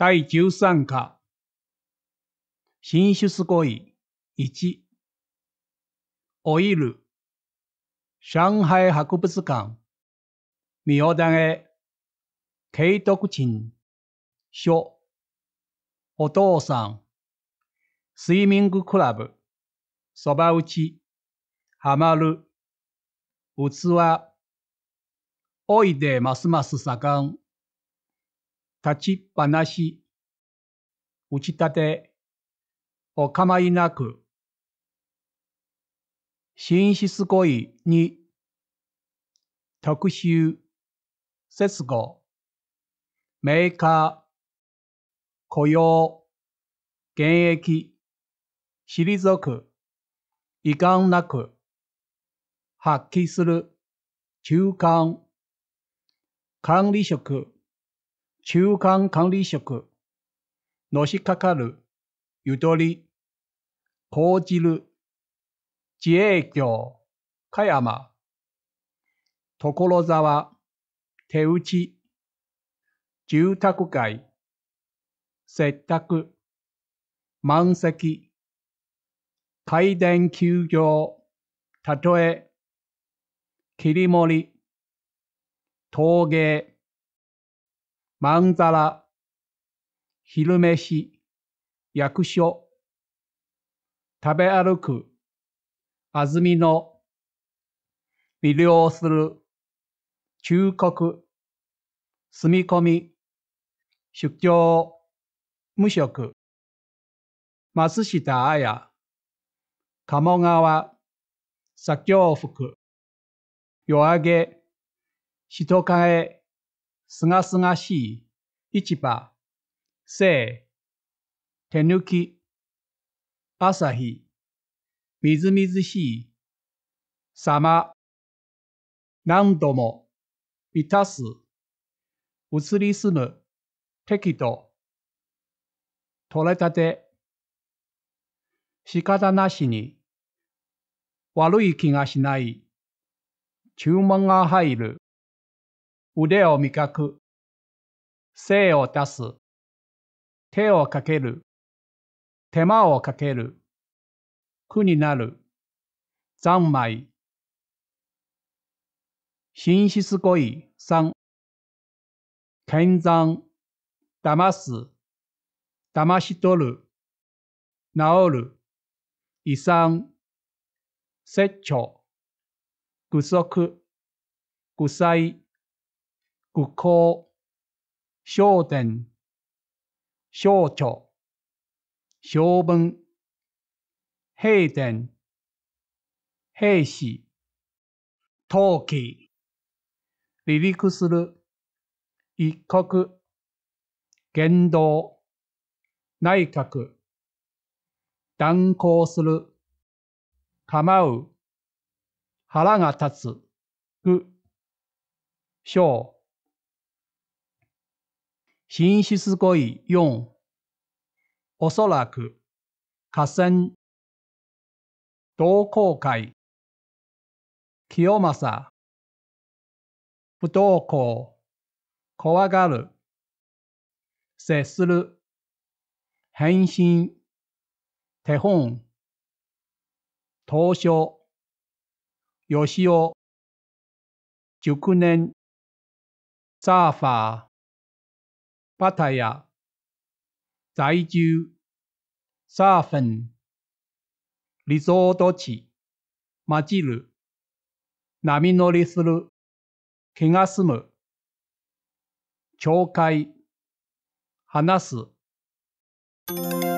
第13課品すごい1オイル上海博物館ミオダゲ。ケイトクチン。書お父さんスイミングクラブそば打ちハマる器おいでますます盛ん立ちっぱなし、打ち立て、お構いなく、紳士すごいに、特集、節語、メーカー、雇用、現役、退く、遺憾なく、発揮する、中間、管理職、中間管理職、のしかかる、ゆとり、講じる、自営業、かころ所沢、手打ち、住宅街、接客、満席、開電休業、たとえ、切り盛り、陶芸、まんざら、昼飯、役所、食べ歩く、安みの、微量する、忠告、住み込み、出張、無職、松下綾、鴨川、左京服、夜明け、人影、すがすがしい、市場、生、手抜き、朝日、みずみずしい、様、何度も、満たす、移り住む、適度、取れたて、仕方なしに、悪い気がしない、注文が入る、腕を磨く、精を出す、手をかける、手間をかける、苦になる、三昧。品質語彙三、健算、騙す、騙し取る、治る、遺産、説教、具足、具災、右行、焦点、省庁、評文、閉店、兵士、陶器、離陸する、一国、言動、内閣、断行する、構う、腹が立つ、う、章、寝室語彙4おそらく河川同好会清正不登校怖がる接する変身手本当初吉尾熟年サーファーパタヤ、在住、サーフェン、リゾート地、混じる、波乗りする、気が済む、教会、話す。